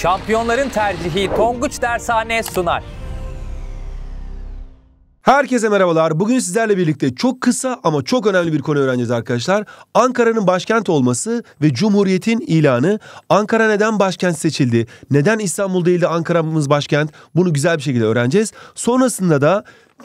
Şampiyonların tercihi Tonguç Dershane sunar. Herkese merhabalar. Bugün sizlerle birlikte çok kısa ama çok önemli bir konu öğreneceğiz arkadaşlar. Ankara'nın başkent olması ve Cumhuriyet'in ilanı. Ankara neden başkent seçildi? Neden İstanbul değil de Ankara'mız başkent? Bunu güzel bir şekilde öğreneceğiz. Sonrasında da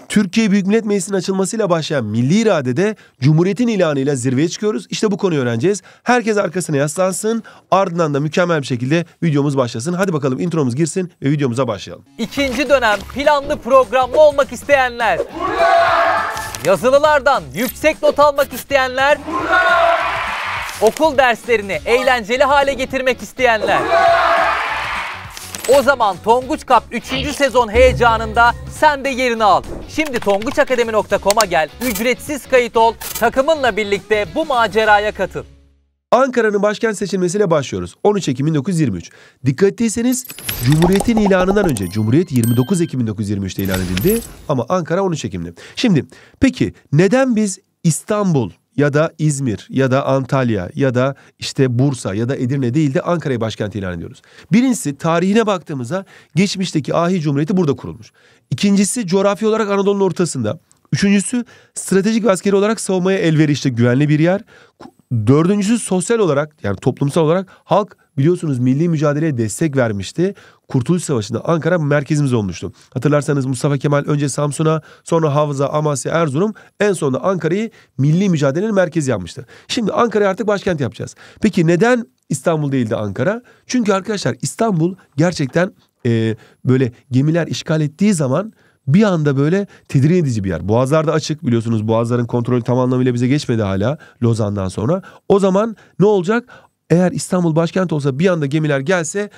Türkiye Büyük Millet Meclisi'nin açılmasıyla başlayan milli iradede Cumhuriyet'in ilanıyla zirveye çıkıyoruz. İşte bu konuyu öğreneceğiz. Herkes arkasına yaslansın. Ardından da mükemmel bir şekilde videomuz başlasın. Hadi bakalım intromuz girsin ve videomuza başlayalım. İkinci dönem planlı programlı olmak isteyenler. Burada! Yazılılardan yüksek not almak isteyenler. Burada! Okul derslerini eğlenceli hale getirmek isteyenler. Burada! O zaman Tonguç Cup 3. sezon heyecanında sen de yerini al. Şimdi tonguçakademi.com'a gel, ücretsiz kayıt ol, takımınla birlikte bu maceraya katıl. Ankara'nın başkent seçilmesiyle başlıyoruz. 13 Ekim 1923. Dikkatliyseniz Cumhuriyet'in ilanından önce Cumhuriyet 29 Ekim 1923'te ilan edildi ama Ankara 13 Ekim'de. Şimdi peki neden biz İstanbul ya da İzmir ya da Antalya ya da işte Bursa ya da Edirne değil de Ankara'yı başkent ilan ediyoruz. Birincisi tarihine baktığımızda geçmişteki Ahi Cumhuriyeti burada kurulmuş. İkincisi coğrafi olarak Anadolu'nun ortasında. Üçüncüsü stratejik ve askeri olarak savunmaya elverişli güvenli bir yer. Dördüncüsü sosyal olarak yani toplumsal olarak halk biliyorsunuz milli mücadeleye destek vermişti. Kurtuluş Savaşı'nda Ankara merkezimiz olmuştu. Hatırlarsanız Mustafa Kemal önce Samsun'a sonra Havza, Amasya, Erzurum en sonunda Ankara'yı milli mücadelenin merkezi yapmıştı. Şimdi Ankara'yı artık başkent yapacağız. Peki neden İstanbul değildi Ankara? Çünkü arkadaşlar İstanbul gerçekten e, böyle gemiler işgal ettiği zaman bir anda böyle tedirgin edici bir yer. Boğazlar da açık biliyorsunuz boğazların kontrolü tam anlamıyla bize geçmedi hala Lozan'dan sonra. O zaman ne olacak? Eğer İstanbul başkent olsa bir anda gemiler gelse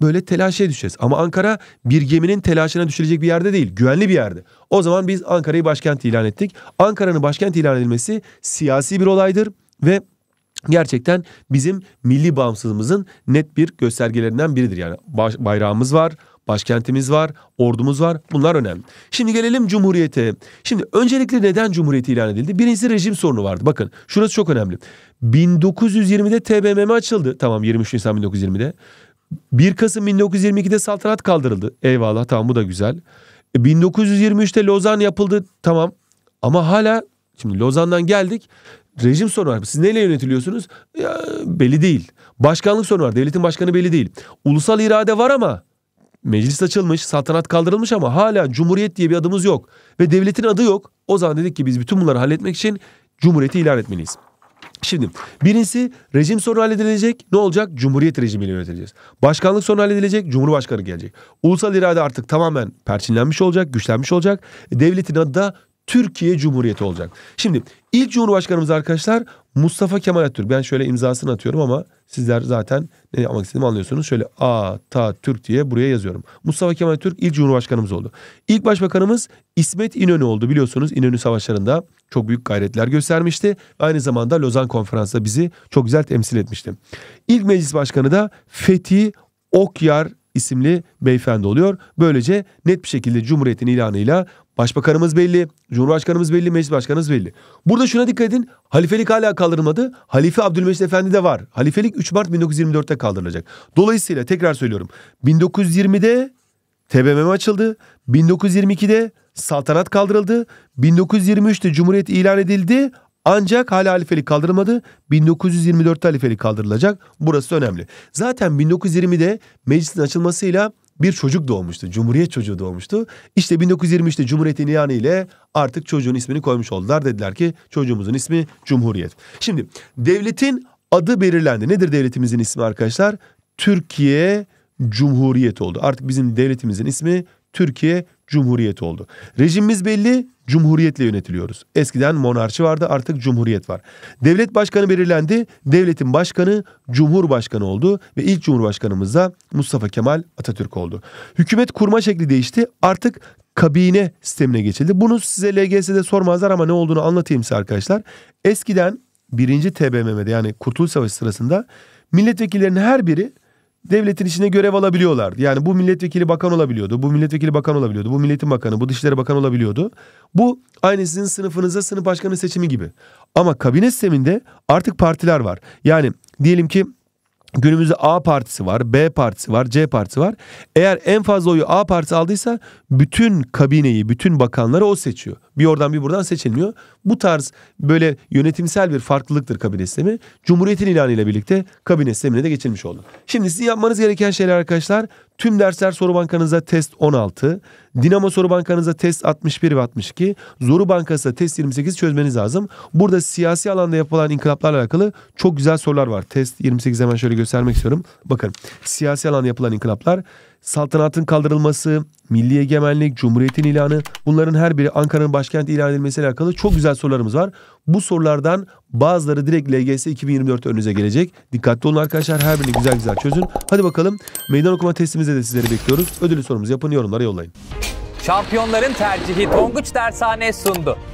böyle telaşa düşeceğiz. Ama Ankara bir geminin telaşına düşülecek bir yerde değil, güvenli bir yerde. O zaman biz Ankara'yı başkent ilan ettik. Ankara'nın başkent ilan edilmesi siyasi bir olaydır ve gerçekten bizim milli bağımsızlığımızın net bir göstergelerinden biridir. Yani bayrağımız var, Başkentimiz var, ordumuz var. Bunlar önemli. Şimdi gelelim Cumhuriyete. Şimdi öncelikle neden Cumhuriyet ilan edildi? Birincisi rejim sorunu vardı. Bakın şurası çok önemli. 1920'de TBMM açıldı. Tamam 23 Nisan 1920'de. 1 Kasım 1922'de saltanat kaldırıldı. Eyvallah tamam bu da güzel. 1923'te e, Lozan yapıldı tamam. Ama hala şimdi Lozan'dan geldik. Rejim sorunu var. Siz neyle yönetiliyorsunuz? Ya, belli değil. Başkanlık sorunu var. Devletin başkanı belli değil. Ulusal irade var ama Meclis açılmış, saltanat kaldırılmış ama hala Cumhuriyet diye bir adımız yok. Ve devletin adı yok. O zaman dedik ki biz bütün bunları halletmek için Cumhuriyeti ilan etmeliyiz. Şimdi birincisi rejim sonra halledilecek. Ne olacak? Cumhuriyet rejimiyle yöneteceğiz. Başkanlık sonra halledilecek. Cumhurbaşkanı gelecek. Ulusal irade artık tamamen perçinlenmiş olacak, güçlenmiş olacak. Devletin adı da Türkiye Cumhuriyeti olacak. Şimdi ilk Cumhurbaşkanımız arkadaşlar Mustafa Kemal Atatürk. Ben şöyle imzasını atıyorum ama sizler zaten ne yapmak istediğimi anlıyorsunuz. Şöyle A Atatürk diye buraya yazıyorum. Mustafa Kemal Atatürk ilk Cumhurbaşkanımız oldu. İlk Başbakanımız İsmet İnönü oldu. Biliyorsunuz İnönü Savaşları'nda çok büyük gayretler göstermişti. Aynı zamanda Lozan Konferansı'nda bizi çok güzel temsil etmişti. İlk Meclis Başkanı da Fethi Okyar isimli beyefendi oluyor. Böylece net bir şekilde Cumhuriyet'in ilanıyla Başbakanımız belli, Cumhurbaşkanımız belli, Meclis Başkanımız belli. Burada şuna dikkat edin. Halifelik hala kaldırılmadı. Halife Abdülmecid Efendi de var. Halifelik 3 Mart 1924'te kaldırılacak. Dolayısıyla tekrar söylüyorum. 1920'de TBMM açıldı. 1922'de saltanat kaldırıldı. 1923'te Cumhuriyet ilan edildi. Ancak hala halifelik kaldırılmadı. 1924'te halifelik kaldırılacak. Burası önemli. Zaten 1920'de meclisin açılmasıyla bir çocuk doğmuştu. Cumhuriyet çocuğu doğmuştu. İşte 1923'te Cumhuriyet ilanı ile artık çocuğun ismini koymuş oldular. Dediler ki çocuğumuzun ismi Cumhuriyet. Şimdi devletin adı belirlendi. Nedir devletimizin ismi arkadaşlar? Türkiye Cumhuriyet oldu. Artık bizim devletimizin ismi Türkiye cumhuriyet oldu. Rejimimiz belli, cumhuriyetle yönetiliyoruz. Eskiden monarşi vardı, artık cumhuriyet var. Devlet başkanı belirlendi, devletin başkanı cumhurbaşkanı oldu ve ilk cumhurbaşkanımız da Mustafa Kemal Atatürk oldu. Hükümet kurma şekli değişti, artık kabine sistemine geçildi. Bunu size LGS'de sormazlar ama ne olduğunu anlatayım size arkadaşlar. Eskiden 1. TBMM'de yani Kurtuluş Savaşı sırasında milletvekillerinin her biri devletin içinde görev alabiliyorlardı. Yani bu milletvekili bakan olabiliyordu, bu milletvekili bakan olabiliyordu, bu milletin bakanı, bu dışişleri bakan olabiliyordu. Bu aynı sizin sınıfınıza sınıf başkanı seçimi gibi. Ama kabine sisteminde artık partiler var. Yani diyelim ki Günümüzde A partisi var, B partisi var, C partisi var. Eğer en fazla oyu A partisi aldıysa bütün kabineyi, bütün bakanları o seçiyor. Bir oradan bir buradan seçilmiyor. Bu tarz böyle yönetimsel bir farklılıktır kabine sistemi. Cumhuriyetin ilanıyla birlikte kabine sistemine de geçilmiş oldu. Şimdi sizin yapmanız gereken şeyler arkadaşlar tüm dersler soru bankanıza test 16, Dinamo soru bankanıza test 61 ve 62, Zoru bankası test 28 çözmeniz lazım. Burada siyasi alanda yapılan inkılaplarla alakalı çok güzel sorular var. Test 28 hemen şöyle göstermek istiyorum. Bakın siyasi alanda yapılan inkılaplar saltanatın kaldırılması, milli egemenlik, cumhuriyetin ilanı bunların her biri Ankara'nın başkenti ilan edilmesiyle alakalı çok güzel sorularımız var. Bu sorulardan bazıları direkt LGS 2024 önünüze gelecek. Dikkatli olun arkadaşlar her birini güzel güzel çözün. Hadi bakalım meydan okuma testimizde de sizleri bekliyoruz. Ödülü sorumuzu yapın yorumlara yollayın. Şampiyonların tercihi Tonguç Dershane sundu.